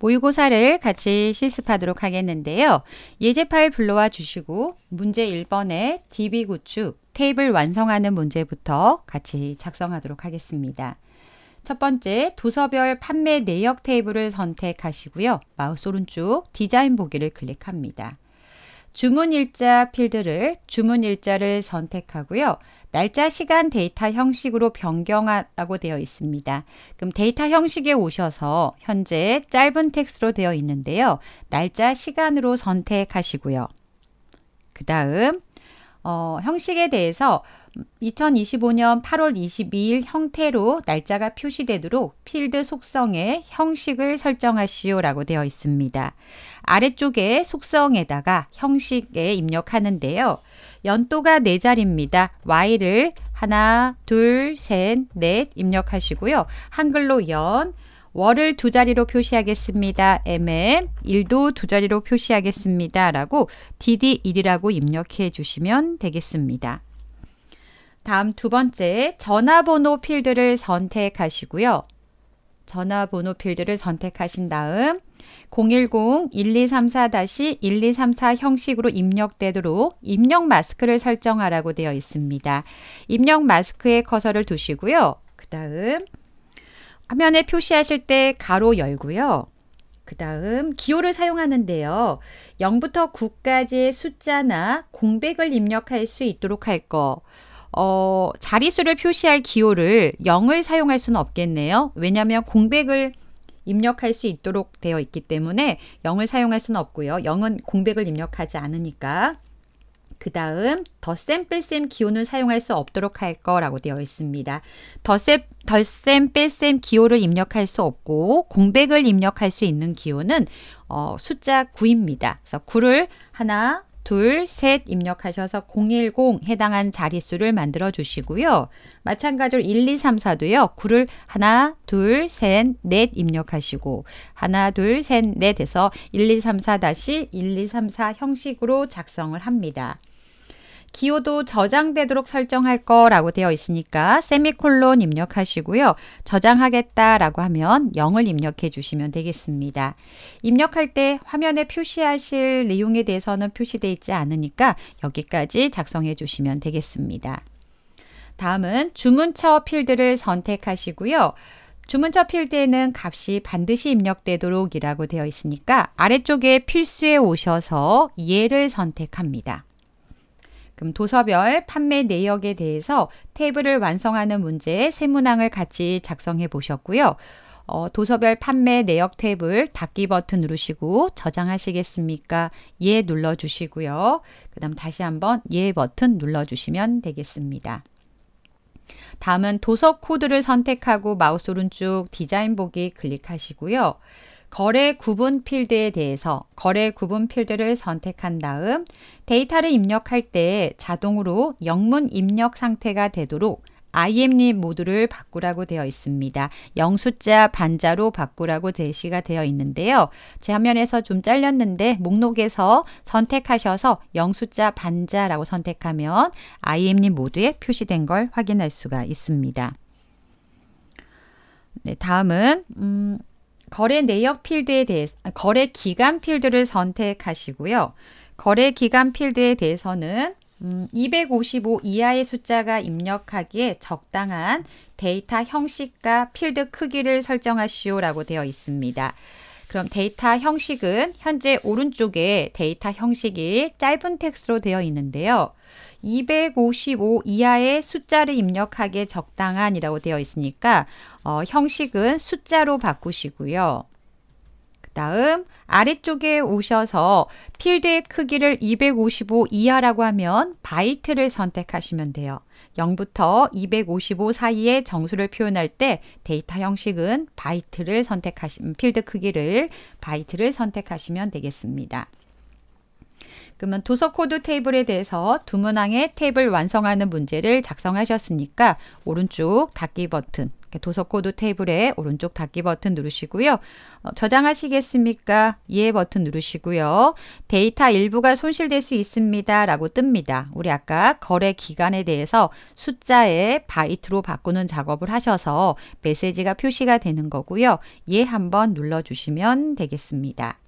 모의고사를 같이 실습하도록 하겠는데요. 예제 파일 불러와 주시고 문제 1번의 DB 구축 테이블 완성하는 문제부터 같이 작성하도록 하겠습니다. 첫 번째 도서별 판매 내역 테이블을 선택하시고요. 마우스 오른쪽 디자인 보기를 클릭합니다. 주문 일자 필드를 주문 일자를 선택하고요. 날짜, 시간, 데이터 형식으로 변경하라고 되어 있습니다. 그럼 데이터 형식에 오셔서 현재 짧은 텍스트로 되어 있는데요. 날짜, 시간으로 선택하시고요. 그 다음 어, 형식에 대해서 2025년 8월 22일 형태로 날짜가 표시되도록 필드 속성의 형식을 설정하시오라고 되어 있습니다. 아래쪽에 속성에다가 형식에 입력하는데요. 연도가 네자리입니다 y를 하나, 둘, 셋, 넷 입력하시고요. 한글로 연, 월을 두 자리로 표시하겠습니다. mm, 일도 두 자리로 표시하겠습니다. 라고 dd1이라고 입력해 주시면 되겠습니다. 다음 두 번째 전화번호 필드를 선택하시고요. 전화번호 필드를 선택하신 다음 010-1234-1234 형식으로 입력되도록 입력 마스크를 설정하라고 되어 있습니다. 입력 마스크에 커서를 두시고요. 그 다음 화면에 표시하실 때 가로 열고요. 그 다음 기호를 사용하는데요. 0부터 9까지의 숫자나 공백을 입력할 수 있도록 할 거, 어, 자릿수를 표시할 기호를 0을 사용할 수는 없겠네요. 왜냐하면 공백을 입력할 수 있도록 되어 있기 때문에 0을 사용할 수는 없고요. 0은 공백을 입력하지 않으니까. 그 다음 더 쌤뺄쌤 기호는 사용할 수 없도록 할 거라고 되어 있습니다. 더쌤 뺄쌤 기호를 입력할 수 없고 공백을 입력할 수 있는 기호는 어, 숫자 9입니다. 그래서 9를 하나, 둘, 셋 입력하셔서 010 해당한 자릿수를 만들어 주시고요. 마찬가지로 1, 2, 3, 4도요. 9를 하나, 둘, 셋, 넷 입력하시고 하나, 둘, 셋, 넷 해서 1, 2, 3, 4 다시 1, 2, 3, 4 형식으로 작성을 합니다. 기호도 저장되도록 설정할 거라고 되어 있으니까 세미콜론 입력하시고요. 저장하겠다라고 하면 0을 입력해 주시면 되겠습니다. 입력할 때 화면에 표시하실 내용에 대해서는 표시되어 있지 않으니까 여기까지 작성해 주시면 되겠습니다. 다음은 주문처 필드를 선택하시고요. 주문처 필드에는 값이 반드시 입력되도록 이라고 되어 있으니까 아래쪽에 필수에 오셔서 예를 선택합니다. 그럼 도서별 판매 내역에 대해서 테이블을 완성하는 문제의 세문항을 같이 작성해 보셨고요. 어, 도서별 판매 내역 탭을 닫기 버튼 누르시고 저장하시겠습니까? 예 눌러주시고요. 그 다음 다시 한번 예 버튼 눌러주시면 되겠습니다. 다음은 도서 코드를 선택하고 마우스 오른쪽 디자인 보기 클릭하시고요. 거래 구분 필드에 대해서 거래 구분 필드를 선택한 다음 데이터를 입력할 때 자동으로 영문 입력 상태가 되도록 IM립 모드를 바꾸라고 되어 있습니다. 영숫자 반자로 바꾸라고 제시가 되어 있는데요. 제 화면에서 좀 잘렸는데 목록에서 선택하셔서 영숫자 반자라고 선택하면 IM립 모드에 표시된 걸 확인할 수가 있습니다. 네, 다음은 음, 거래 내역 필드에 대해 서 거래 기간 필드를 선택하시고요. 거래 기간 필드에 대해서는 255 음, 이하의 숫자가 입력하기에 적당한 데이터 형식과 필드 크기를 설정하시오라고 되어 있습니다. 그럼 데이터 형식은 현재 오른쪽에 데이터 형식이 짧은 텍스트로 되어 있는데요. 255 이하의 숫자를 입력하게 적당한이라고 되어 있으니까 어, 형식은 숫자로 바꾸시고요. 그 다음 아래쪽에 오셔서 필드의 크기를 255 이하라고 하면 바이트를 선택하시면 돼요. 0부터 255 사이의 정수를 표현할 때 데이터 형식은 바이트를 선택하시면 필드 크기를 바이트를 선택하시면 되겠습니다. 그러면 도서 코드 테이블에 대해서 두 문항의 테 탭을 완성하는 문제를 작성하셨으니까 오른쪽 닫기 버튼 도서 코드 테이블에 오른쪽 닫기 버튼 누르시고요. 어, 저장하시겠습니까? 예 버튼 누르시고요. 데이터 일부가 손실될 수 있습니다. 라고 뜹니다. 우리 아까 거래 기간에 대해서 숫자에 바이트로 바꾸는 작업을 하셔서 메시지가 표시가 되는 거고요. 예 한번 눌러주시면 되겠습니다.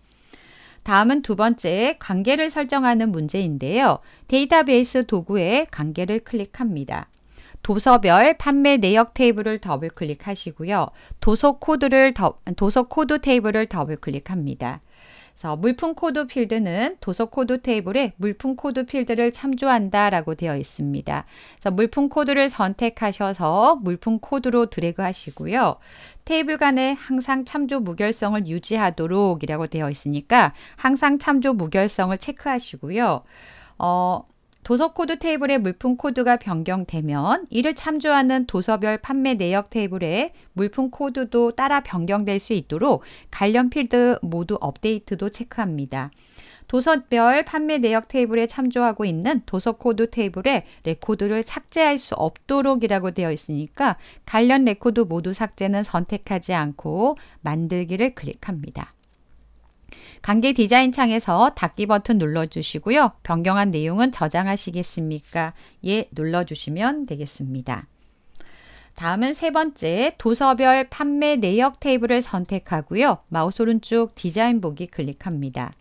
다음은 두 번째 관계를 설정하는 문제인데요. 데이터베이스 도구에 관계를 클릭합니다. 도서별 판매 내역 테이블을 더블 클릭하시고요. 도서 코드를 더, 도서 코드 테이블을 더블 클릭합니다. 그래서 물품 코드 필드는 도서 코드 테이블에 물품 코드 필드를 참조한다 라고 되어 있습니다. 그래서 물품 코드를 선택하셔서 물품 코드로 드래그 하시고요. 테이블 간에 항상 참조 무결성을 유지하도록이라고 되어 있으니까 항상 참조 무결성을 체크하시고요. 어, 도서 코드 테이블의 물품 코드가 변경되면 이를 참조하는 도서별 판매 내역 테이블의 물품 코드도 따라 변경될 수 있도록 관련 필드 모두 업데이트도 체크합니다. 도서별 판매 내역 테이블에 참조하고 있는 도서 코드 테이블에 레코드를 삭제할 수 없도록이라고 되어 있으니까 관련 레코드 모두 삭제는 선택하지 않고 만들기를 클릭합니다. 관계 디자인 창에서 닫기 버튼 눌러주시고요. 변경한 내용은 저장하시겠습니까? 예, 눌러주시면 되겠습니다. 다음은 세 번째 도서별 판매 내역 테이블을 선택하고요. 마우스 오른쪽 디자인 보기 클릭합니다.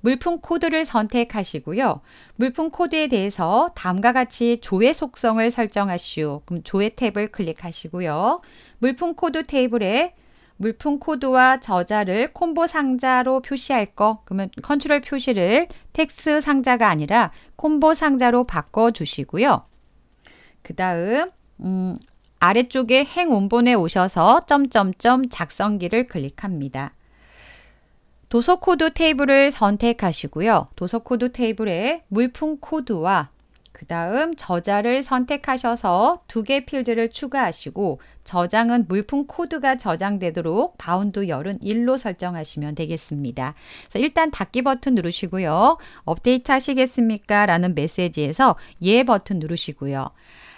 물품 코드를 선택하시고요. 물품 코드에 대해서 다음과 같이 조회 속성을 설정하시오. 그럼 조회 탭을 클릭하시고요. 물품 코드 테이블에 물품 코드와 저자를 콤보 상자로 표시할 거 그러면 컨트롤 표시를 텍스 상자가 아니라 콤보 상자로 바꿔 주시고요. 그 다음 음, 아래쪽에 행운본에 오셔서 점점점 작성기를 클릭합니다. 도서 코드 테이블을 선택하시고요. 도서 코드 테이블에 물품 코드와 그 다음 저자를 선택하셔서 두 개 필드를 추가하시고 저장은 물품 코드가 저장되도록 바운드 열은 1로 설정하시면 되겠습니다. 일단 닫기 버튼 누르시고요. 업데이트 하시겠습니까? 라는 메시지에서 예 버튼 누르시고요.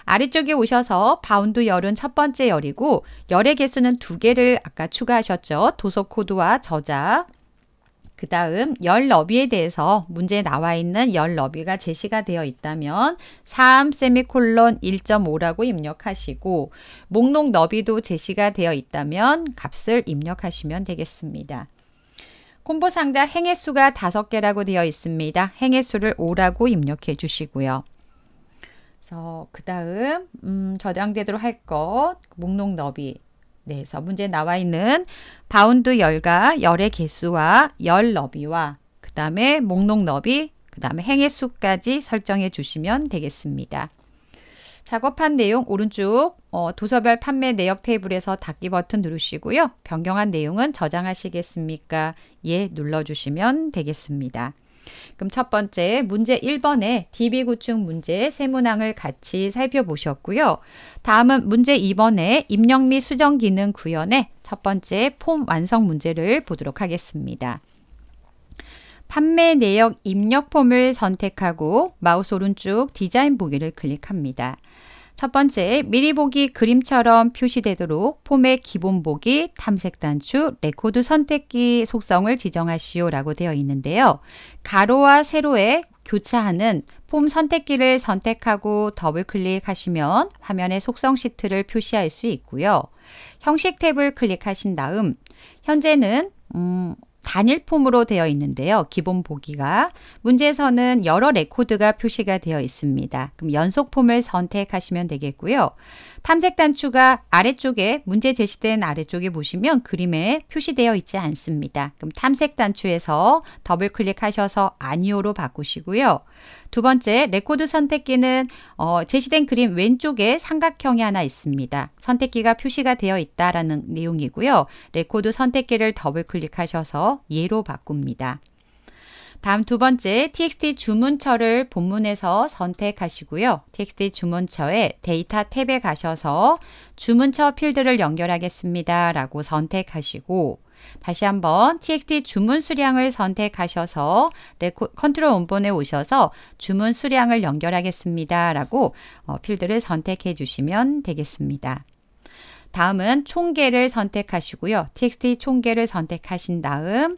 아래쪽에 오셔서 바운드 열은 첫 번째 열이고 열의 개수는 두 개를 아까 추가하셨죠. 도서 코드와 저자 그 다음 열 너비에 대해서 문제에 나와 있는 열 너비가 제시가 되어 있다면 3 세미콜론 1.5라고 입력하시고 목록 너비도 제시가 되어 있다면 값을 입력하시면 되겠습니다. 콤보 상자 행의 수가 5개라고 되어 있습니다. 행의 수를 5라고 입력해 주시고요. 그 다음 음, 저장되도록 할 것 목록 너비 네, 그래서 문제에 나와 있는 바운드 열과 열의 개수와 열 너비와 그 다음에 목록 너비, 그 다음에 행의 수까지 설정해 주시면 되겠습니다. 작업한 내용 오른쪽 어, 도서별 판매 내역 테이블에서 닫기 버튼 누르시고요. 변경한 내용은 저장하시겠습니까? 예 눌러주시면 되겠습니다. 그럼 첫 번째 문제 1번에 DB 구축 문제 세 문항을 같이 살펴보셨고요. 다음은 문제 2번에 입력 및 수정 기능 구현의 첫 번째 폼 완성 문제를 보도록 하겠습니다. 판매 내역 입력 폼을 선택하고 마우스 오른쪽 디자인 보기를 클릭합니다. 첫 번째, 미리 보기 그림처럼 표시되도록 폼의 기본 보기, 탐색 단추, 레코드 선택기 속성을 지정하시오 라고 되어 있는데요. 가로와 세로에 교차하는 폼 선택기를 선택하고 더블 클릭하시면 화면의 속성 시트를 표시할 수 있고요. 형식 탭을 클릭하신 다음 현재는 음, 단일 폼으로 되어 있는데요. 기본 보기가 문제에서는 여러 레코드가 표시가 되어 있습니다. 그럼 연속 폼을 선택하시면 되겠고요. 탐색 단추가 아래쪽에 문제 제시된 아래쪽에 보시면 그림에 표시되어 있지 않습니다. 그럼 탐색 단추에서 더블 클릭하셔서 아니오로 바꾸시고요. 두 번째 레코드 선택기는 어, 제시된 그림 왼쪽에 삼각형이 하나 있습니다. 선택기가 표시가 되어 있다라는 내용이고요. 레코드 선택기를 더블 클릭하셔서 예로 바꿉니다. 다음 두 번째 txt 주문처를 본문에서 선택하시고요. txt 주문처에 데이터 탭에 가셔서 주문처 필드를 연결하겠습니다. 라고 선택하시고 다시 한번 txt 주문 수량을 선택하셔서 레코, 컨트롤 원본에 오셔서 주문 수량을 연결하겠습니다. 라고 어, 필드를 선택해 주시면 되겠습니다. 다음은 총계를 선택하시고요. txt 총계를 선택하신 다음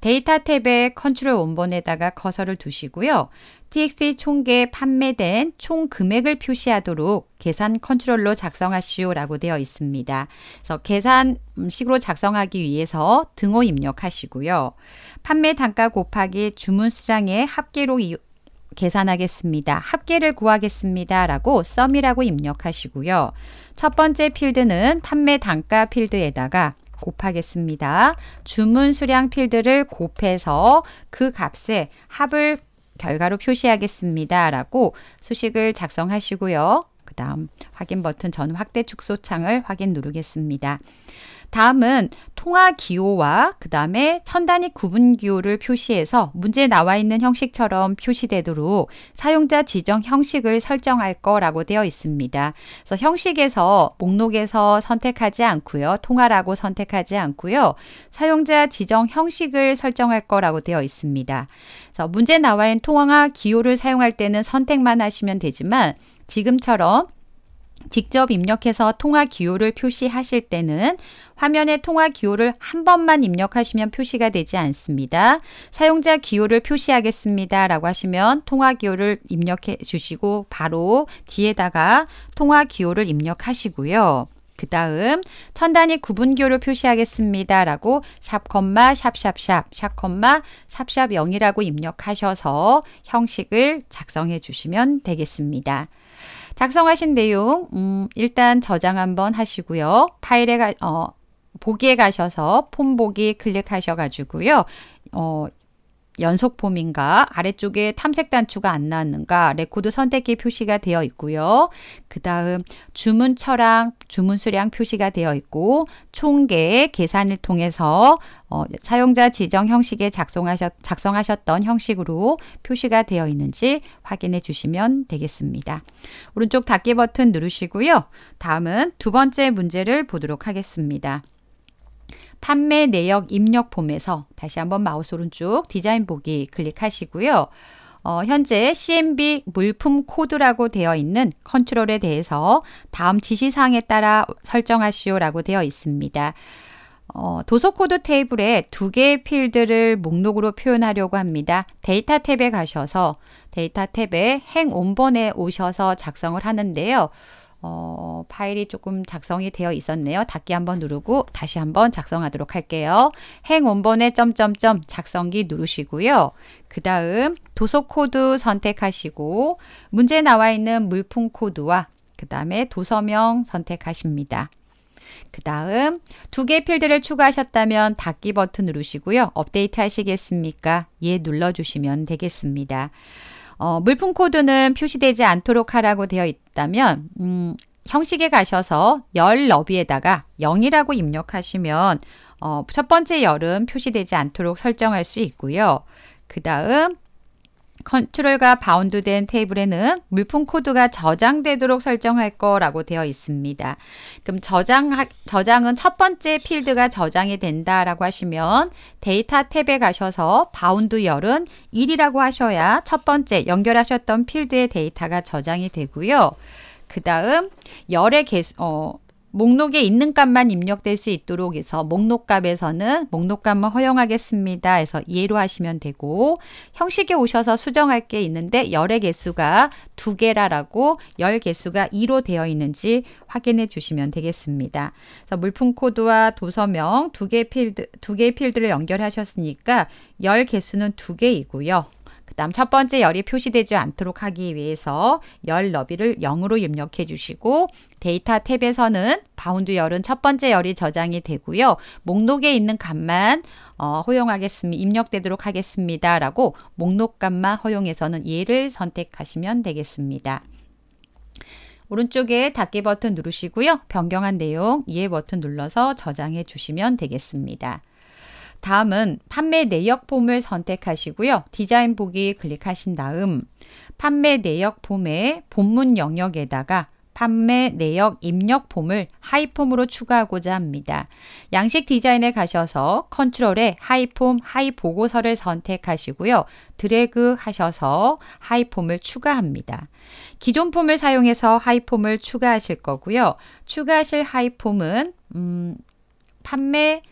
데이터 탭에 컨트롤 원본에다가 커서를 두시고요. TXT 총계 판매된 총 금액을 표시하도록 계산 컨트롤로 작성하시오라고 되어 있습니다. 그래서 계산식으로 작성하기 위해서 등호 입력하시고요. 판매 단가 곱하기 주문 수량의 합계로 계산하겠습니다. 합계를 구하겠습니다. 라고 썸이라고 입력하시고요. 첫 번째 필드는 판매 단가 필드에다가 곱하겠습니다. 주문 수량 필드를 곱해서 그 값에 합을 결과로 표시하겠습니다. 라고 수식을 작성하시고요. 그 다음 확인 버튼 전 확대 축소창을 확인 누르겠습니다. 다음은 통화 기호와 그 다음에 천 단위 구분 기호를 표시해서 문제에 나와 있는 형식처럼 표시되도록 사용자 지정 형식을 설정할 거라고 되어 있습니다. 그래서 형식에서 목록에서 선택하지 않고요. 통화라고 선택하지 않고요. 사용자 지정 형식을 설정할 거라고 되어 있습니다. 그래서 문제 나와 있는 통화 기호를 사용할 때는 선택만 하시면 되지만 지금처럼 직접 입력해서 통화 기호를 표시하실 때는 화면에 통화 기호를 한 번만 입력하시면 표시가 되지 않습니다. 사용자 기호를 표시하겠습니다. 라고 하시면 통화 기호를 입력해 주시고 바로 뒤에다가 통화 기호를 입력하시고요. 그 다음 천 단위 구분기호를 표시하겠습니다. 라고 샵 콤마 샵샵샵 샵 콤마 샵샵 0이라고 입력하셔서 형식을 작성해 주시면 되겠습니다. 작성하신 내용 음, 일단 저장 한번 하시고요. 파일에 가, 어, 보기에 가셔서 폼 보기 클릭하셔가지고요. 어, 연속 폼인가 아래쪽에 탐색 단추가 안 나왔는가 레코드 선택기 표시가 되어 있고요. 그 다음 주문처랑 주문수량 표시가 되어 있고 총계 계산을 통해서 어, 사용자 지정 형식에 작성하셨, 작성하셨던 형식으로 표시가 되어 있는지 확인해 주시면 되겠습니다. 오른쪽 닫기 버튼 누르시고요. 다음은 두 번째 문제를 보도록 하겠습니다. 판매 내역 입력 폼에서 다시 한번 마우스 오른쪽 디자인 보기 클릭하시고요. 어, 현재 CMB 물품 코드라고 되어 있는 컨트롤에 대해서 다음 지시사항에 따라 설정하시오라고 되어 있습니다. 어, 도서 코드 테이블에 두 개의 필드를 목록으로 표현하려고 합니다. 데이터 탭에 가셔서 데이터 탭에 행 온번에 오셔서 작성을 하는데요. 어, 파일이 조금 작성이 되어 있었네요. 닫기 한번 누르고 다시 한번 작성하도록 할게요. 행 원본에 점점점 작성기 누르시고요. 그 다음 도서 코드 선택하시고 문제 나와 있는 물품 코드와 그 다음에 도서명 선택하십니다. 그 다음 두 개 필드를 추가하셨다면 닫기 버튼 누르시고요. 업데이트 하시겠습니까? 예 눌러주시면 되겠습니다. 어, 물품 코드는 표시되지 않도록 하라고 되어 있다면 음, 형식에 가셔서 열 너비에다가 0이라고 입력하시면 어, 첫 번째 열은 표시되지 않도록 설정할 수 있고요. 그 다음 컨트롤과 바운드된 테이블에는 물품 코드가 저장되도록 설정할 거라고 되어 있습니다. 그럼 저장, 저장은 첫 번째 필드가 저장이 된다라고 하시면 데이터 탭에 가셔서 바운드 열은 1이라고 하셔야 첫 번째 연결하셨던 필드의 데이터가 저장이 되고요. 그 다음 열의 개수, 어, 목록에 있는 값만 입력될 수 있도록 해서 목록값에서는 목록값만 허용하겠습니다. 해서 예로 하시면 되고 형식에 오셔서 수정할 게 있는데 열의 개수가 두 개라라고 열 개수가 2로 되어 있는지 확인해 주시면 되겠습니다. 그래서 물품 코드와 도서명 두 개 필드 두개 필드를 연결하셨으니까 열 개수는 두 개이고요. 그 다음 첫 번째 열이 표시되지 않도록 하기 위해서 열 너비를 0으로 입력해 주시고 데이터 탭에서는 바운드 열은 첫 번째 열이 저장이 되고요. 목록에 있는 값만 어, 허용하겠습니다. 입력되도록 하겠습니다. 라고 목록 값만 허용해서는 얘를 선택하시면 되겠습니다. 오른쪽에 닫기 버튼 누르시고요. 변경한 내용 이해 예 버튼 눌러서 저장해 주시면 되겠습니다. 다음은 판매 내역 폼을 선택하시고요. 디자인 보기 클릭하신 다음 판매 내역 폼의 본문 영역에다가 판매 내역 입력 폼을 하이폼으로 추가하고자 합니다. 양식 디자인에 가셔서 컨트롤에 하이폼 하이 보고서를 선택하시고요. 드래그 하셔서 하이폼을 추가합니다. 기존 폼을 사용해서 하이폼을 추가하실 거고요. 추가하실 하이폼은 음, 판매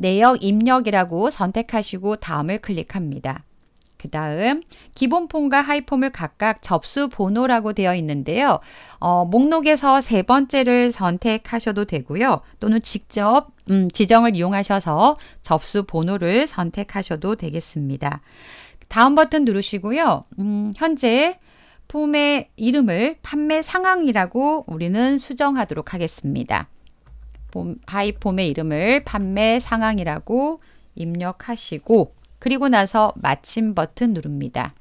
내역 입력이라고 선택하시고 다음을 클릭합니다. 그 다음 기본 폼과 하이 폼을 각각 접수 번호라고 되어 있는데요. 어, 목록에서 세 번째를 선택하셔도 되고요. 또는 직접 음, 지정을 이용하셔서 접수 번호를 선택하셔도 되겠습니다. 다음 버튼 누르시고요. 음, 현재 폼의 이름을 판매 상황이라고 우리는 수정하도록 하겠습니다. 봄, 하이폼의 이름을 판매 상황이라고 입력하시고 그리고 나서 마침 버튼 누릅니다.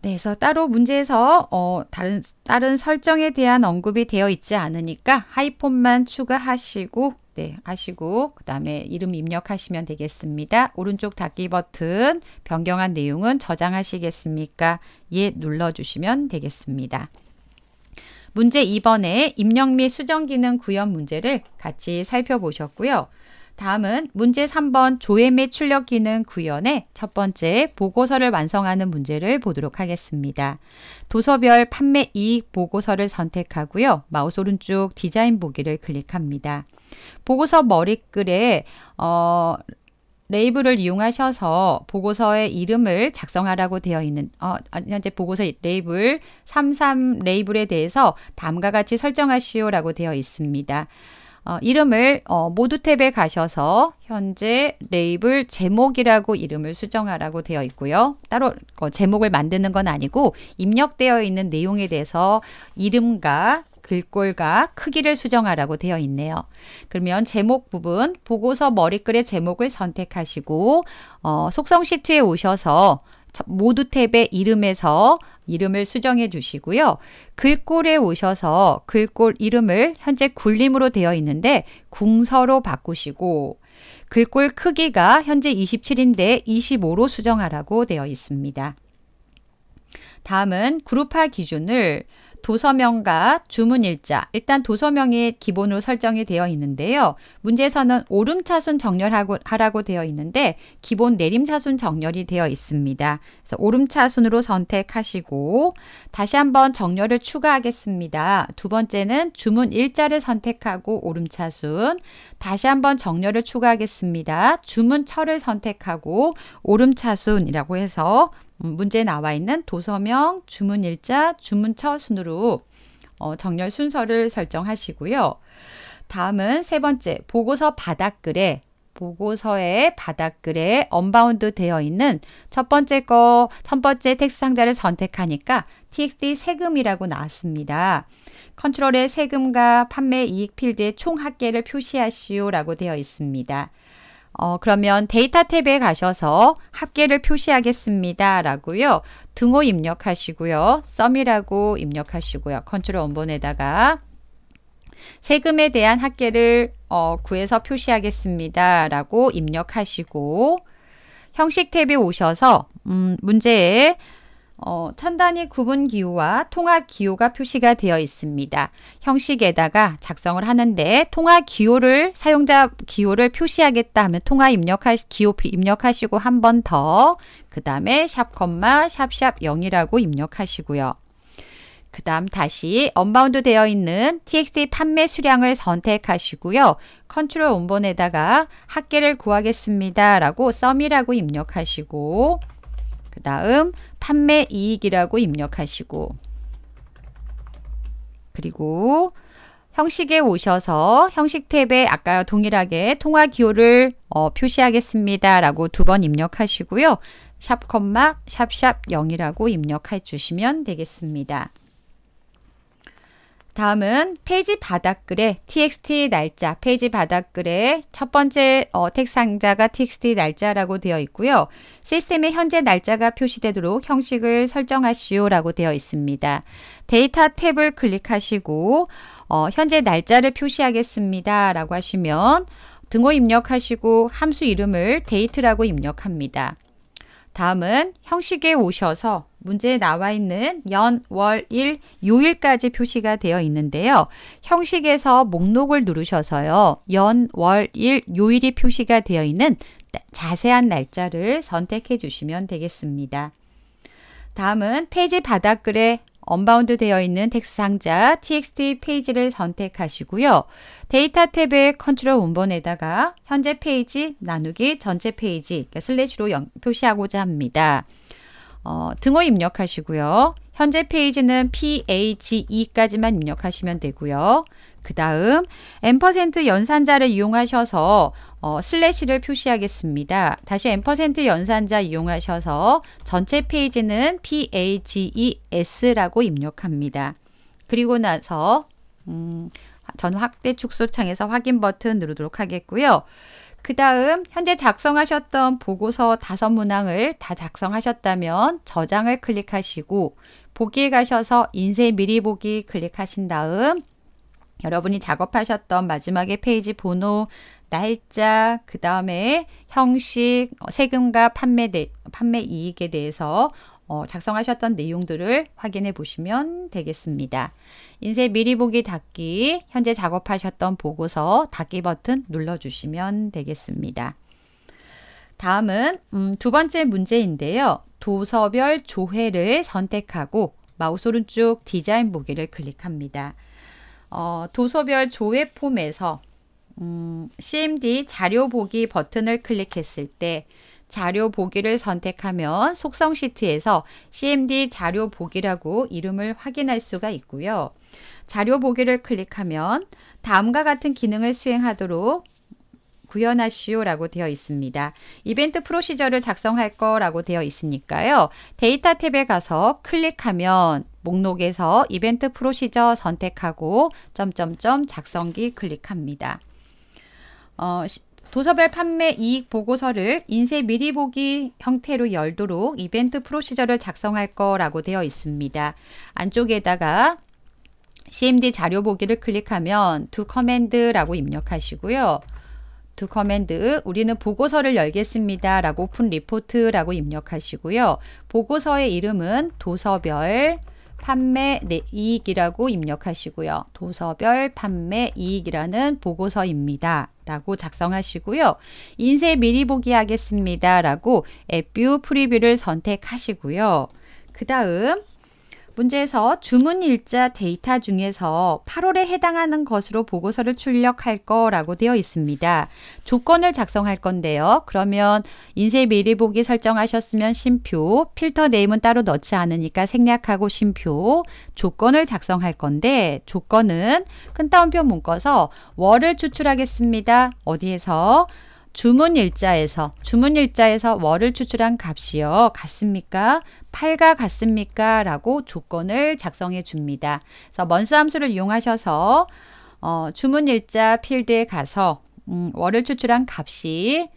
네, 그래서 따로 문제에서 어, 다른 다른 설정에 대한 언급이 되어 있지 않으니까 하이폰만 추가하시고 네, 하시고 그다음에 이름 입력하시면 되겠습니다. 오른쪽 닫기 버튼 변경한 내용은 저장하시겠습니까? 예 눌러 주시면 되겠습니다. 문제 2번의 입력 및 수정 기능 구현 문제를 같이 살펴보셨고요. 다음은 문제 3번 조회 및 출력 기능 구현의 첫 번째 보고서를 완성하는 문제를 보도록 하겠습니다. 도서별 판매 이익 보고서를 선택하고요. 마우스 오른쪽 디자인 보기를 클릭합니다. 보고서 머리글에 어, 레이블을 이용하셔서 보고서의 이름을 작성하라고 되어 있는 어, 현재 보고서 레이블 33 레이블에 대해서 다음과 같이 설정하시오라고 되어 있습니다. 어, 이름을 어, 모두 탭에 가셔서 현재 레이블 제목이라고 이름을 수정하라고 되어 있고요. 따로 어, 제목을 만드는 건 아니고 입력되어 있는 내용에 대해서 이름과 글꼴과 크기를 수정하라고 되어 있네요. 그러면 제목 부분 보고서 머리글의 제목을 선택하시고 어, 속성 시트에 오셔서 모두 탭의 이름에서 이름을 수정해 주시고요. 글꼴에 오셔서 글꼴 이름을 현재 굴림으로 되어 있는데 궁서로 바꾸시고 글꼴 크기가 현재 27인데 25로 수정하라고 되어 있습니다. 다음은 그룹화 기준을 도서명과 주문일자, 일단 도서명이 기본으로 설정이 되어 있는데요. 문제에서는 오름차순 정렬하고 하라고 되어 있는데 기본 내림차순 정렬이 되어 있습니다. 그래서 오름차순으로 선택하시고 다시 한번 정렬을 추가하겠습니다. 두 번째는 주문일자를 선택하고 오름차순 다시 한번 정렬을 추가하겠습니다. 주문철을 선택하고 오름차순이라고 해서 문제에 나와 있는 도서명, 주문일자, 주문처 순으로 어, 정렬 순서를 설정하시고요. 다음은 세 번째, 보고서 바닥글에 보고서의 바닥글에 언바운드 되어 있는 첫 번째 거, 첫 번째 텍스트 상자를 선택하니까 TXT 세금이라고 나왔습니다. 컨트롤의 세금과 판매 이익 필드의 총 합계를 표시하시오라고 되어 있습니다. 어, 그러면 데이터 탭에 가셔서 합계를 표시하겠습니다. 라고요. 등호 입력하시고요. 썸이라고 입력하시고요. 컨트롤 원본에다가 세금에 대한 합계를 어, 구해서 표시하겠습니다. 라고 입력하시고 형식 탭에 오셔서 음, 문제에 어, 천단이 구분 기호와 통합 기호가 표시가 되어 있습니다. 형식에다가 작성을 하는데 통합 기호를 사용자 기호를 표시하겠다 하면 통합 입력하 기호 입력하시고 한 번 더 그다음에 샵 콤마 샵샵 0이라고 입력하시고요. 그 다음 다시 언바운드 되어 있는 txt 판매 수량을 선택하시고요. 컨트롤 원본에다가 학계를 구하겠습니다. 라고 썸이라고 입력하시고 그 다음 판매 이익이라고 입력하시고 그리고 형식에 오셔서 형식 탭에 아까 동일하게 통화 기호를 어, 표시하겠습니다. 라고 두 번 입력하시고요. 샵 콤마 샵샵 0이라고 입력해 주시면 되겠습니다. 다음은 페이지 바닥글에 txt 날짜, 페이지 바닥글에 첫 번째 어, 텍 상자가 txt 날짜라고 되어 있고요. 시스템에 현재 날짜가 표시되도록 형식을 설정하시오라고 되어 있습니다. 데이터 탭을 클릭하시고 어, 현재 날짜를 표시하겠습니다. 라고 하시면 등호 입력하시고 함수 이름을 데이트라고 입력합니다. 다음은 형식에 오셔서 문제에 나와 있는 연, 월, 일, 요일까지 표시가 되어 있는데요. 형식에서 목록을 누르셔서요. 연, 월, 일, 요일이 표시가 되어 있는 자세한 날짜를 선택해 주시면 되겠습니다. 다음은 페이지 바닥글에 언바운드 되어 있는 텍스트 상자 txt 페이지를 선택하시고요. 데이터 탭의 컨트롤 원본에다가 현재 페이지 나누기 전체 페이지 슬래시로 연, 표시하고자 합니다. 어, 등호 입력하시고요. 현재 페이지는 PAGE까지만 입력하시면 되고요. 그 다음 엠퍼센트 연산자를 이용하셔서 어, 슬래시를 표시하겠습니다. 다시 엠퍼센트 연산자 이용하셔서 전체 페이지는 PAGES라고 입력합니다. 그리고 나서 음, 전 확대 축소 창에서 확인 버튼 누르도록 하겠고요. 그 다음 현재 작성하셨던 보고서 다섯 문항을 다 작성하셨다면 저장을 클릭하시고 보기에 가셔서 인쇄 미리 보기 클릭하신 다음 여러분이 작업하셨던 마지막에 페이지 번호, 날짜, 그 다음에 형식, 어, 세금과 판매, 대, 판매 이익에 대해서 어, 작성하셨던 내용들을 확인해 보시면 되겠습니다. 인쇄 미리 보기 닫기, 현재 작업하셨던 보고서 닫기 버튼 눌러주시면 되겠습니다. 다음은 음, 두 번째 문제인데요. 도서별 조회를 선택하고 마우스 오른쪽 디자인 보기를 클릭합니다. 어, 도서별 조회 폼에서 음, CMD 자료 보기 버튼을 클릭했을 때 자료 보기를 선택하면 속성 시트에서 CMD 자료 보기라고 이름을 확인할 수가 있고요. 자료 보기를 클릭하면 다음과 같은 기능을 수행하도록 구현하시오라고 되어 있습니다. 이벤트 프로시저를 작성할 거라고 되어 있으니까요. 데이터 탭에 가서 클릭하면 목록에서 이벤트 프로시저 선택하고 점점점 작성기 클릭합니다. 어, 도서별 판매 이익 보고서를 인쇄 미리 보기 형태로 열도록 이벤트 프로시저를 작성할 거라고 되어 있습니다. 안쪽에다가 CMD 자료 보기를 클릭하면 두 커맨드라고 입력하시고요. 두 커맨드 우리는 보고서를 열겠습니다 라고 푼 리포트라고 입력하시고요 보고서의 이름은 도서별 판매 네, 이익이라고 입력하시고요. 도서별 판매 이익이라는 보고서입니다. 라고 작성하시고요. 인쇄 미리 보기 하겠습니다. 라고 앱뷰 프리뷰를 선택하시고요. 그 다음 문제에서 주문 일자 데이터 중에서 8월에 해당하는 것으로 보고서를 출력할 거라고 되어 있습니다. 조건을 작성할 건데요. 그러면 인쇄 미리 보기 설정하셨으면 심표, 필터 네임은 따로 넣지 않으니까 생략하고 심표, 조건을 작성할 건데 조건은 큰 따옴표 묶어서 월을 추출하겠습니다. 어디에서? 주문 일자에서 주문 일자에서 월을 추출한 값이요 같습니까? 8과 같습니까? 라고 조건을 작성해 줍니다. 그래서 먼스 함수를 이용하셔서 어, 주문 일자 필드에 가서 음, 월을 추출한 값이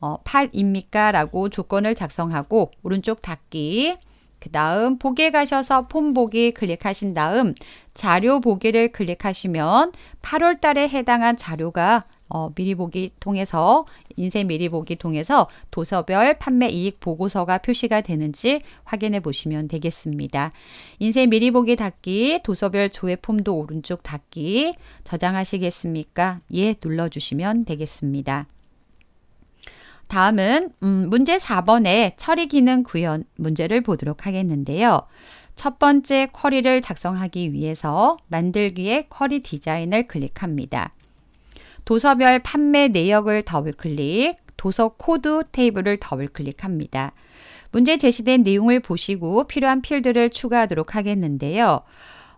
어, 8입니까? 라고 조건을 작성하고 오른쪽 닫기 그 다음 보기에 가셔서 폼 보기 클릭하신 다음 자료 보기를 클릭하시면 8월 달에 해당한 자료가 어, 미리 보기 통해서 인쇄 미리 보기 통해서 도서별 판매 이익 보고서가 표시가 되는지 확인해 보시면 되겠습니다. 인쇄 미리 보기 닫기, 도서별 조회 폼도 오른쪽 닫기 저장하시겠습니까? 예 눌러 주시면 되겠습니다. 다음은 음, 문제 4번의 처리 기능 구현 문제를 보도록 하겠는데요. 첫 번째 쿼리를 작성하기 위해서 만들기의 쿼리 디자인을 클릭합니다. 도서별 판매 내역을 더블 클릭, 도서 코드 테이블을 더블 클릭합니다. 문제 제시된 내용을 보시고 필요한 필드를 추가하도록 하겠는데요.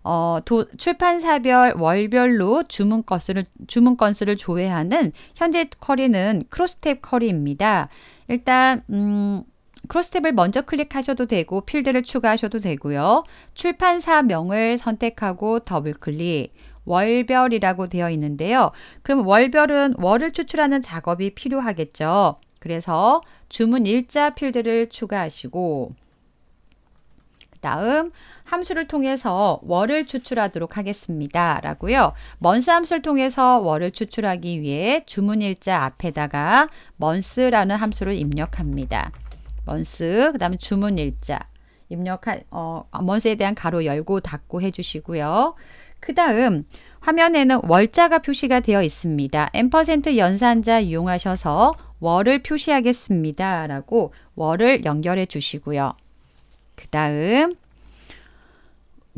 어, 도, 출판사별 월별로 주문 건수를, 주문 건수를 조회하는 현재 커리는 크로스탭 커리입니다. 일단, 음, 크로스탭을 먼저 클릭하셔도 되고 필드를 추가하셔도 되고요. 출판사명을 선택하고 더블 클릭, 월별이라고 되어 있는데요. 그럼 월별은 월을 추출하는 작업이 필요하겠죠. 그래서 주문 일자 필드를 추가하시고 다음 함수를 통해서 월을 추출하도록 하겠습니다. 라고요. 먼스 함수를 통해서 월을 추출하기 위해 주문일자 앞에다가 먼스라는 함수를 입력합니다. 먼스 그다음 주문일자 입력할어 먼스에 대한 가로 열고 닫고 해주시고요. 그 다음 화면에는 월자가 표시가 되어 있습니다. n% 연산자 이용하셔서 월을 표시하겠습니다. 라고 월을 연결해 주시고요. 그 다음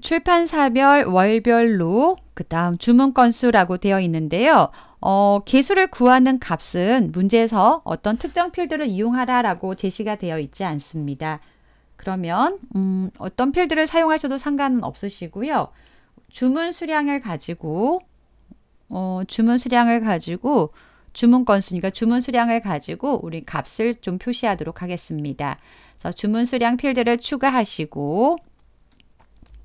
출판사별 월별로 그 다음 주문 건수라고 되어 있는데요. 어, 개수를 구하는 값은 문제에서 어떤 특정 필드를 이용하라 라고 제시가 되어 있지 않습니다. 그러면 음, 어떤 필드를 사용하셔도 상관은 없으시고요. 주문 수량을 가지고 어, 주문 수량을 가지고 주문 건수니까 주문 수량을 가지고 우리 값을 좀 표시하도록 하겠습니다. 그래서 주문 수량 필드를 추가하시고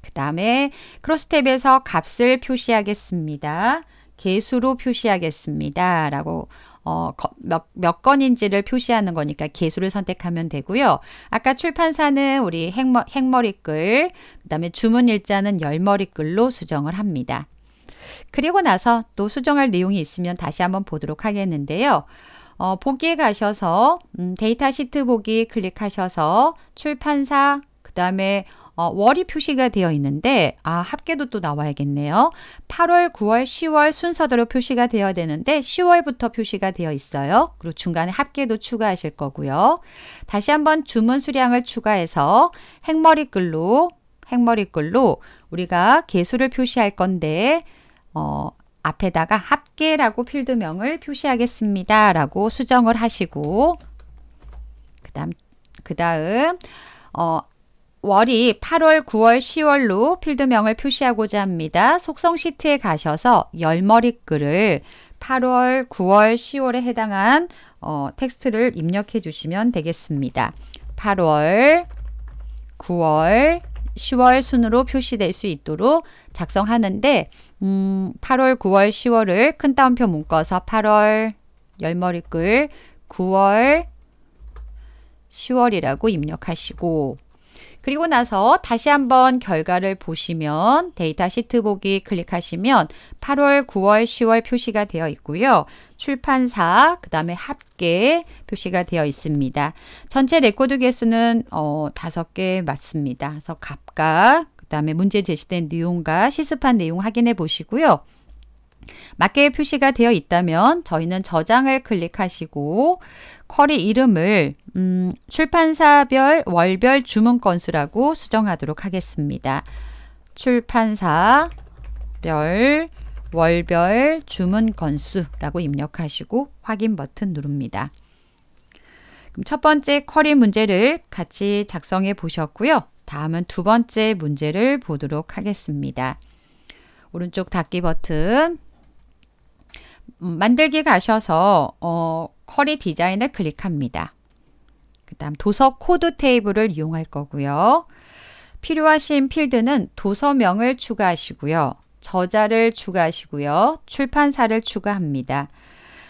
그 다음에 크로스탭에서 값을 표시하겠습니다. 개수로 표시하겠습니다. 라고 어, 몇, 몇 건인지를 표시하는 거니까 개수를 선택하면 되고요. 아까 출판사는 우리 행머, 행머리글, 그 다음에 주문일자는 열머리글로 수정을 합니다. 그리고 나서 또 수정할 내용이 있으면 다시 한번 보도록 하겠는데요. 어, 보기에 가셔서 음, 데이터 시트 보기 클릭하셔서 출판사 그 다음에 어, 월이 표시가 되어 있는데 아 합계도 또 나와야겠네요. 8월, 9월, 10월 순서대로 표시가 되어야 되는데 10월부터 표시가 되어 있어요. 그리고 중간에 합계도 추가하실 거고요. 다시 한번 주문 수량을 추가해서 행머리글로 행머리글로 우리가 개수를 표시할 건데 어, 앞에다가 합계라고 필드명을 표시하겠습니다. 라고 수정을 하시고 그 다음 그 다음 어, 월이 8월, 9월, 10월로 필드명을 표시하고자 합니다. 속성 시트에 가셔서 열머리글을 8월, 9월, 10월에 해당한 어, 텍스트를 입력해 주시면 되겠습니다. 8월, 9월, 10월 순으로 표시될 수 있도록 작성하는데 음, 8월, 9월, 10월을 큰 따옴표 묶어서 8월 열머리글, 9월, 10월이라고 입력하시고 그리고 나서 다시 한번 결과를 보시면 데이터 시트 보기 클릭하시면 8월, 9월, 10월 표시가 되어 있고요. 출판사, 그 다음에 합계 표시가 되어 있습니다. 전체 레코드 개수는 어, 5개 맞습니다. 그래서 값과 그 다음에 문제 제시된 내용과 실습한 내용 확인해 보시고요. 맞게 표시가 되어 있다면 저희는 저장을 클릭하시고 쿼리 이름을 음, 출판사별 월별 주문 건수라고 수정하도록 하겠습니다. 출판사별 월별 주문 건수라고 입력하시고 확인 버튼 누릅니다. 그럼 첫 번째 쿼리 문제를 같이 작성해 보셨고요. 다음은 두 번째 문제를 보도록 하겠습니다. 오른쪽 닫기 버튼 음, 만들기 가셔서 어, 쿼리 디자인을 클릭합니다. 그 다음 도서 코드 테이블을 이용할 거고요. 필요하신 필드는 도서명을 추가하시고요. 저자를 추가하시고요. 출판사를 추가합니다.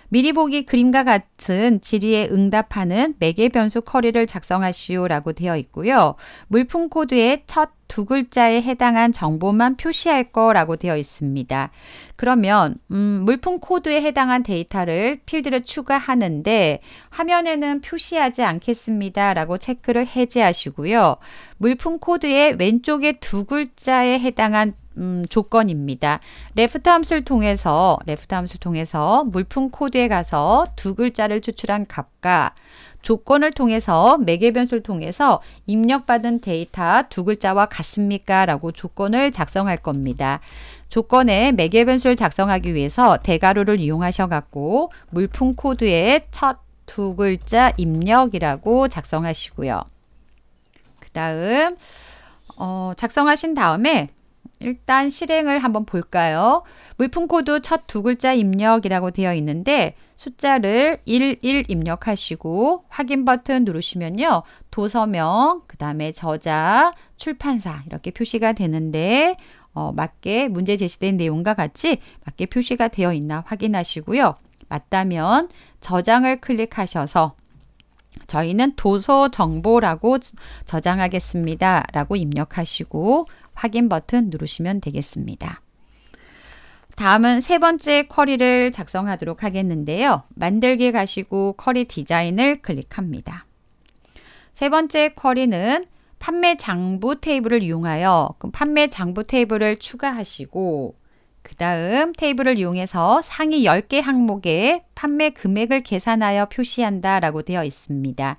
미리 보기 그림과 같은 질의에 응답하는 매개 변수 커리를 작성하시오라고 되어 있고요. 물품 코드의 첫두 글자에 해당한 정보만 표시할 거라고 되어 있습니다. 그러면 음, 물품 코드에 해당한 데이터를 필드를 추가하는데 화면에는 표시하지 않겠습니다. 라고 체크를 해제하시고요. 물품 코드의 왼쪽에 두 글자에 해당한 음, 조건입니다. 레프트 함수를 통해서 레프트 함수 통해서 물품 코드에 가서 두 글자를 추출한 값과 조건을 통해서 매개 변수를 통해서 입력받은 데이터 두 글자와 같습니까? 라고 조건을 작성할 겁니다. 조건에 매개 변수를 작성하기 위해서 대괄호를 이용하셔 갖고 물품 코드의 첫 두 글자 입력이라고 작성하시고요. 그 다음 어, 작성하신 다음에 일단 실행을 한번 볼까요? 물품 코드 첫 두 글자 입력이라고 되어 있는데 숫자를 11 입력하시고 확인 버튼 누르시면요. 도서명, 그 다음에 저자, 출판사 이렇게 표시가 되는데 어, 맞게 문제 제시된 내용과 같이 맞게 표시가 되어 있나 확인하시고요. 맞다면 저장을 클릭하셔서 저희는 도서 정보라고 저장하겠습니다. 라고 입력하시고 확인 버튼 누르시면 되겠습니다. 다음은 세 번째 쿼리를 작성하도록 하겠는데요. 만들기 가시고 쿼리 디자인을 클릭합니다. 세 번째 쿼리는 판매 장부 테이블을 이용하여 그럼 판매 장부 테이블을 추가하시고 그 다음 테이블을 이용해서 상위 10개 항목에 판매 금액을 계산하여 표시한다 라고 되어 있습니다.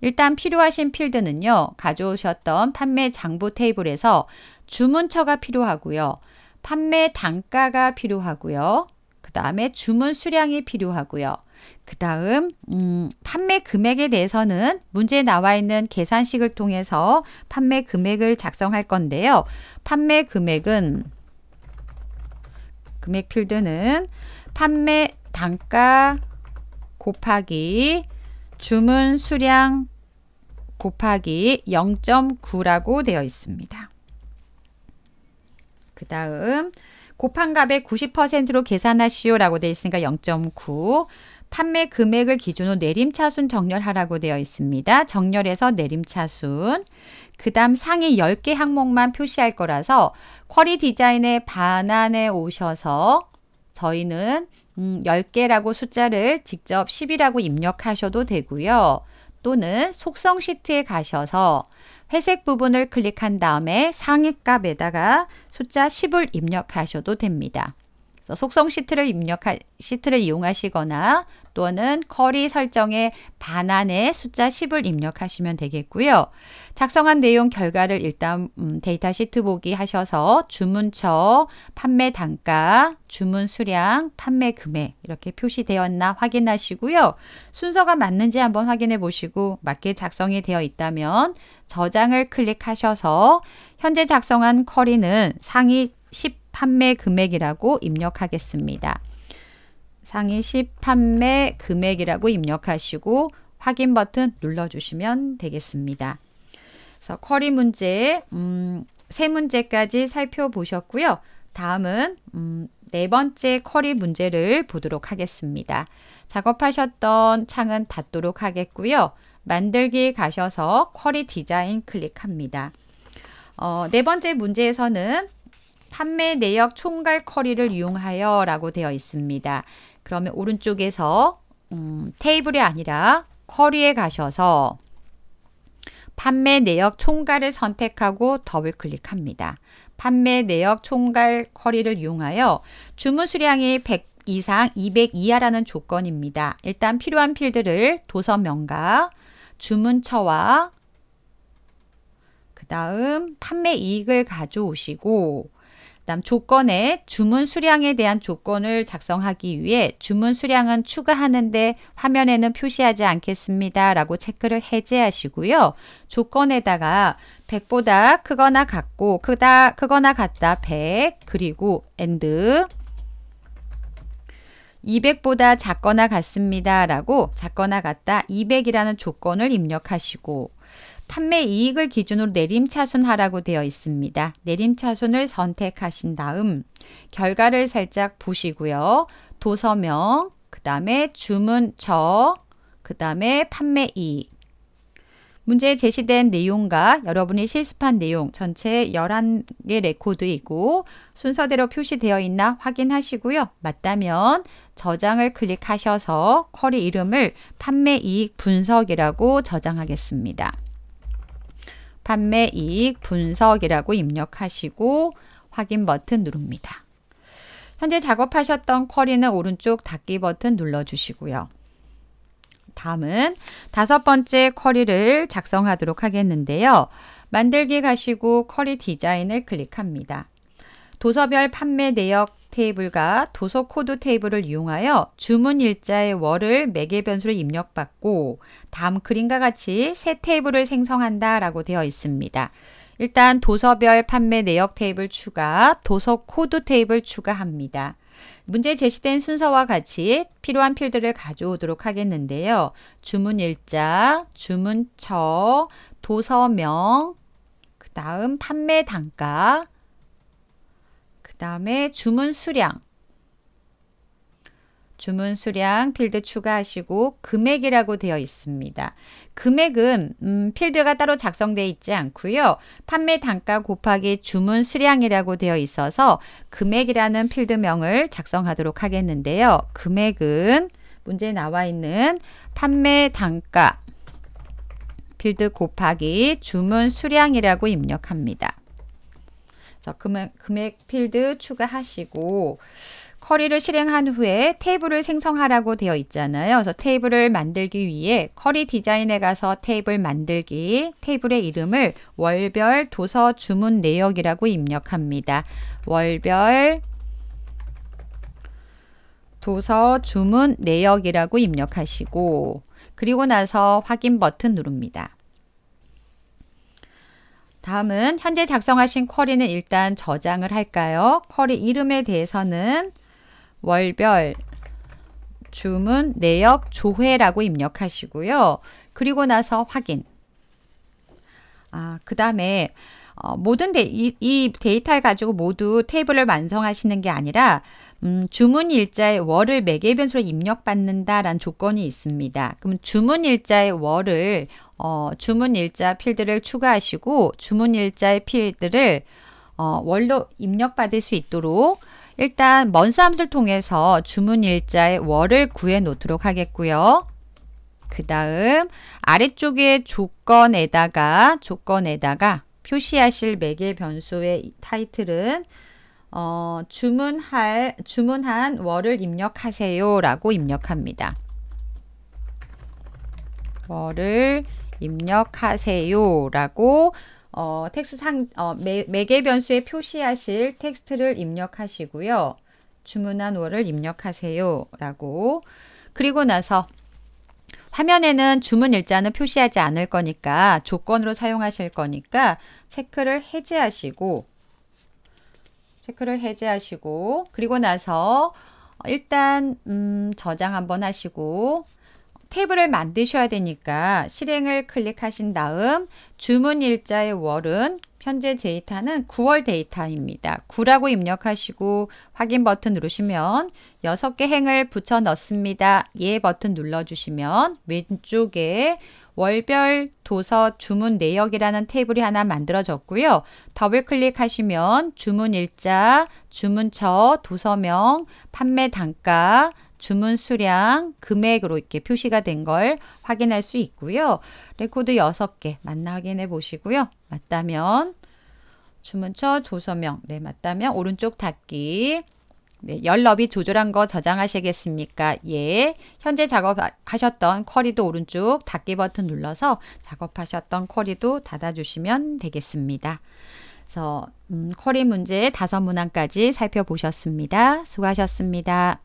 일단 필요하신 필드는요. 가져오셨던 판매 장부 테이블에서 주문처가 필요하고요. 판매 단가가 필요하고요. 그 다음에 주문 수량이 필요하고요. 그 다음 음, 판매 금액에 대해서는 문제에 나와 있는 계산식을 통해서 판매 금액을 작성할 건데요. 판매 금액은 금액 필드는 판매 단가 곱하기 주문 수량 곱하기 0.9라고 되어 있습니다. 그 다음 곱한 값의 90%로 계산하시오 라고 되어 있으니까 0.9 판매 금액을 기준으로 내림차순 정렬하라고 되어 있습니다. 정렬해서 내림차순 그 다음 상위 10개 항목만 표시할 거라서 쿼리 디자인의 반환에 오셔서 저희는 음, 10개라고 숫자를 직접 10이라고 입력하셔도 되고요. 또는 속성 시트에 가셔서 회색 부분을 클릭한 다음에 상위값에다가 숫자 10을 입력하셔도 됩니다. 속성 시트를 입력하, 시트를 이용하시거나 또는 커리 설정에 반환의 숫자 10을 입력하시면 되겠고요. 작성한 내용 결과를 일단 음, 데이터 시트 보기 하셔서 주문처, 판매 단가, 주문 수량, 판매 금액 이렇게 표시되었나 확인하시고요. 순서가 맞는지 한번 확인해 보시고 맞게 작성이 되어 있다면 저장을 클릭하셔서 현재 작성한 커리는 상위 10 판매 금액이라고 입력하겠습니다. 상위10 판매 금액이라고 입력하시고 확인 버튼 눌러주시면 되겠습니다. 그래서 쿼리 문제 음, 세 문제까지 살펴보셨고요. 다음은 음, 네 번째 쿼리 문제를 보도록 하겠습니다. 작업하셨던 창은 닫도록 하겠고요. 만들기 가셔서 쿼리 디자인 클릭합니다. 어, 네 번째 문제에서는 판매 내역 총괄 쿼리를 이용하여 라고 되어 있습니다. 그러면 오른쪽에서 음, 테이블이 아니라 쿼리에 가셔서 판매 내역 총괄을 선택하고 더블 클릭합니다. 판매 내역 총괄 쿼리를 이용하여 주문 수량이 100 이상 200 이하라는 조건입니다. 일단 필요한 필드를 도서명과 주문처와 그 다음 판매 이익을 가져오시고 다음 조건에 주문 수량에 대한 조건을 작성하기 위해 주문 수량은 추가하는데 화면에는 표시하지 않겠습니다. 라고 체크를 해제하시고요. 조건에다가 100보다 크거나 같고 크다 크거나 같다 100 그리고 and 200보다 작거나 같습니다. 라고 작거나 같다 200이라는 조건을 입력하시고 판매 이익을 기준으로 내림차순하라고 되어 있습니다. 내림차순을 선택하신 다음 결과를 살짝 보시고요. 도서명, 그 다음에 주문처, 그 다음에 판매 이익, 문제에 제시된 내용과 여러분이 실습한 내용 전체 11개 레코드이고 순서대로 표시되어 있나 확인하시고요. 맞다면 저장을 클릭하셔서 쿼리 이름을 판매 이익 분석이라고 저장하겠습니다. 판매 이익 분석이라고 입력하시고 확인 버튼 누릅니다. 현재 작업하셨던 쿼리는 오른쪽 닫기 버튼 눌러주시고요. 다음은 다섯 번째 커리를 작성하도록 하겠는데요. 만들기 가시고 커리 디자인을 클릭합니다. 도서별 판매 내역 테이블과 도서 코드 테이블을 이용하여 주문 일자의 월을 매개 변수를 입력받고 다음 그림과 같이 새 테이블을 생성한다 라고 되어 있습니다. 일단 도서별 판매 내역 테이블 추가, 도서 코드 테이블 추가합니다. 문제 제시된 순서와 같이 필요한 필드를 가져오도록 하겠는데요. 주문 일자, 주문처, 도서명, 그 다음 판매 단가, 그 다음에 주문 수량, 주문 수량 필드 추가하시고 금액이라고 되어 있습니다. 금액은 음, 필드가 따로 작성되어 있지 않고요. 판매 단가 곱하기 주문 수량이라고 되어 있어서 금액이라는 필드명을 작성하도록 하겠는데요. 금액은 문제에 나와 있는 판매 단가 필드 곱하기 주문 수량이라고 입력합니다. 그래서 금액, 금액 필드 추가하시고 커리를 실행한 후에 테이블을 생성하라고 되어 있잖아요. 그래서 테이블을 만들기 위해 커리 디자인에 가서 테이블 만들기 테이블의 이름을 월별 도서 주문 내역이라고 입력합니다. 월별 도서 주문 내역이라고 입력하시고 그리고 나서 확인 버튼 누릅니다. 다음은 현재 작성하신 쿼리는 일단 저장을 할까요? 쿼리 이름에 대해서는 월별 주문 내역 조회라고 입력하시고요. 그리고 나서 확인. 아, 그 다음에 어, 모든 데, 이, 이 데이터를 가지고 모두 테이블을 완성하시는 게 아니라 음, 주문 일자의 월을 매개 변수로 입력받는다라는 조건이 있습니다. 그럼 주문 일자의 월을 어, 주문 일자 필드를 추가하시고 주문 일자의 필드를 어, 월로 입력받을 수 있도록 일단 먼 사람들 통해서 주문 일자의 월을 구해 놓도록 하겠고요. 그 다음 아래쪽에 조건에다가 조건에다가 표시하실 매개 변수의 타이틀은 어, 주문할 주문한 월을 입력하세요라고 입력합니다. 월을 입력하세요라고 어, 텍스 상, 어, 매, 매개 변수에 표시하실 텍스트를 입력하시고요. 주문한 월을 입력하세요. 라고. 그리고 나서 화면에는 주문 일자는 표시하지 않을 거니까 조건으로 사용하실 거니까 체크를 해제하시고 체크를 해제하시고 그리고 나서 일단 음, 저장 한번 하시고 테이블을 만드셔야 되니까 실행을 클릭하신 다음 주문 일자의 월은 현재 데이터는 9월 데이터입니다. 9라고 입력하시고 확인 버튼 누르시면 6개 행을 붙여 넣습니다. 예 버튼 눌러주시면 왼쪽에 월별 도서 주문 내역이라는 테이블이 하나 만들어졌고요. 더블 클릭하시면 주문 일자, 주문처, 도서명, 판매 단가, 주문 수량, 금액으로 이렇게 표시가 된 걸 확인할 수 있고요. 레코드 6개 만나 확인해 보시고요. 맞다면 주문처 도서명, 네 맞다면 오른쪽 닫기, 네, 열너비 조절한 거 저장하시겠습니까? 예. 현재 작업하셨던 쿼리도 오른쪽 닫기 버튼 눌러서 작업하셨던 쿼리도 닫아주시면 되겠습니다. 그래서 음, 쿼리 문제 다 문항까지 살펴보셨습니다. 수고하셨습니다.